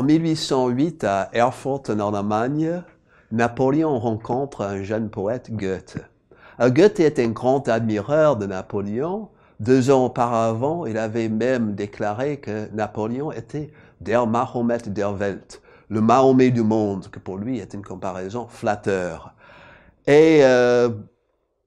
En 1808, à Erfurt, en Allemagne, Napoléon rencontre un jeune poète Goethe. Euh, Goethe est un grand admirateur de Napoléon. Deux ans auparavant, il avait même déclaré que Napoléon était der Mahomet der Welt, le Mahomet du monde, que pour lui est une comparaison flatteur. Et euh,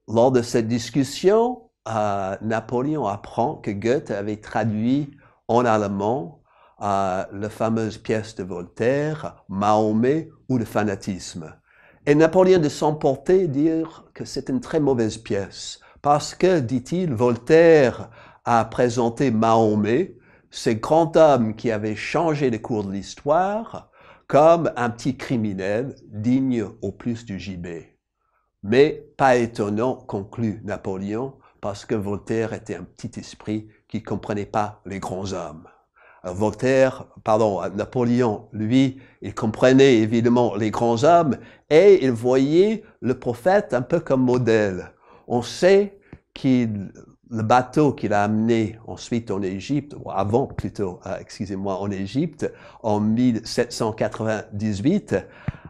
lors de cette discussion, euh, Napoléon apprend que Goethe avait traduit en allemand à la fameuse pièce de Voltaire, Mahomet ou le fanatisme. Et Napoléon de s'emporter dire que c'est une très mauvaise pièce, parce que, dit-il, Voltaire a présenté Mahomet, ce grand homme qui avait changé le cours de l'histoire, comme un petit criminel digne au plus du gibet. Mais pas étonnant, conclut Napoléon, parce que Voltaire était un petit esprit qui comprenait pas les grands hommes. Voltaire, pardon, Napoléon, lui, il comprenait évidemment les grands hommes et il voyait le prophète un peu comme modèle. On sait qu'il le bateau qu'il a amené ensuite en Égypte, ou avant plutôt, euh, excusez-moi, en Égypte, en 1798,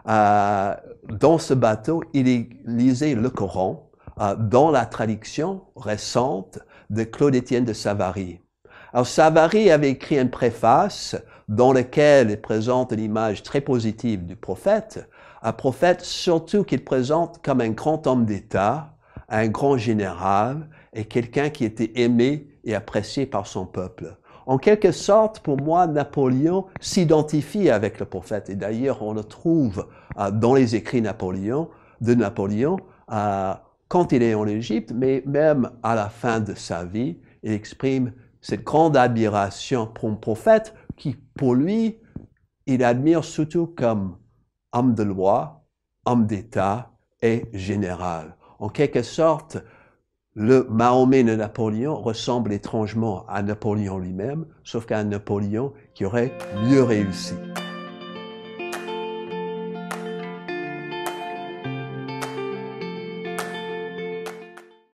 euh, dans ce bateau, il lisait le Coran euh, dans la traduction récente de Claude-Étienne de Savary. Alors Savary avait écrit une préface dans laquelle il présente l'image très positive du prophète, un prophète surtout qu'il présente comme un grand homme d'État, un grand général et quelqu'un qui était aimé et apprécié par son peuple. En quelque sorte, pour moi, Napoléon s'identifie avec le prophète. Et d'ailleurs, on le trouve euh, dans les écrits Napoléon, de Napoléon euh, quand il est en Égypte, mais même à la fin de sa vie, il exprime cette grande admiration pour un prophète qui, pour lui, il admire surtout comme homme de loi, homme d'État et général. En quelque sorte, le Mahomet de Napoléon ressemble étrangement à Napoléon lui-même, sauf qu'à Napoléon qui aurait mieux réussi.